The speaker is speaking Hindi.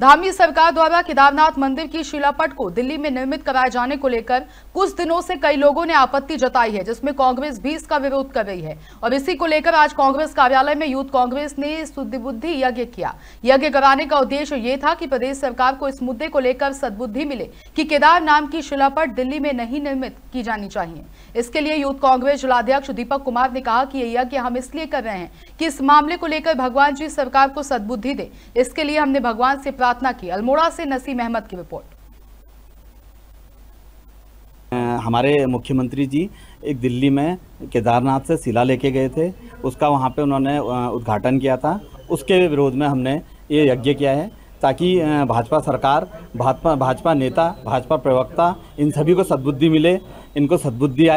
धामी सरकार द्वारा केदारनाथ मंदिर की शिलापट को दिल्ली में निर्मित कराए जाने को लेकर कुछ दिनों से कई लोगों ने आपत्ति जताई है जिसमें कांग्रेस भी इसका विरोध कर रही है और इसी को लेकर आज कांग्रेस कार्यालय में यूथ कांग्रेस ने सुदबुद्धि यज्ञ किया यज्ञ कराने का उद्देश्य ये था कि प्रदेश सरकार को इस मुद्दे को लेकर सदबुद्धि मिले कि केदार नाम की शिलापट दिल्ली में नहीं निर्मित की जानी चाहिए इसके लिए यूथ कांग्रेस जिलाध्यक्ष दीपक कुमार ने कहा कि यह यज्ञ हम इसलिए कर रहे हैं कि इस मामले को लेकर भगवान जी सरकार को सद्बुद्धि दे इसके लिए हमने भगवान से प्रार्थना की अल्मोड़ा से नसीम अहमद की रिपोर्ट हमारे मुख्यमंत्री जी एक दिल्ली में केदारनाथ से शिला लेके गए थे उसका वहाँ पे उन्होंने उद्घाटन किया था उसके विरोध में हमने ये यज्ञ किया है ताकि भाजपा सरकार भाजपा भाजपा नेता भाजपा प्रवक्ता इन सभी को सद्बुद्धि मिले इनको सद्बुद्धि आए